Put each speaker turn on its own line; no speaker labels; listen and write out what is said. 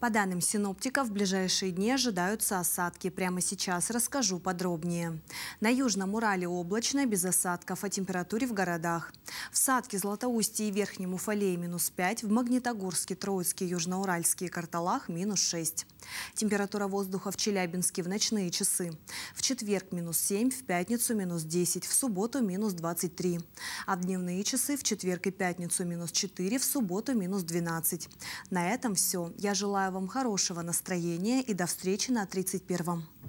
По данным синоптиков, в ближайшие дни ожидаются осадки. Прямо сейчас расскажу подробнее. На Южном Урале облачно, без осадков, о температуре в городах. В Садке, Златоусте и Верхнем Уфале минус 5, в Магнитогорске, Троицке, Южноуральске и Карталах минус 6. Температура воздуха в Челябинске в ночные часы. В четверг минус 7, в пятницу минус 10, в субботу минус 23. А в дневные часы в четверг и пятницу минус 4, в субботу минус 12. На этом все. Я желаю вам хорошего настроения и до встречи на 31-м.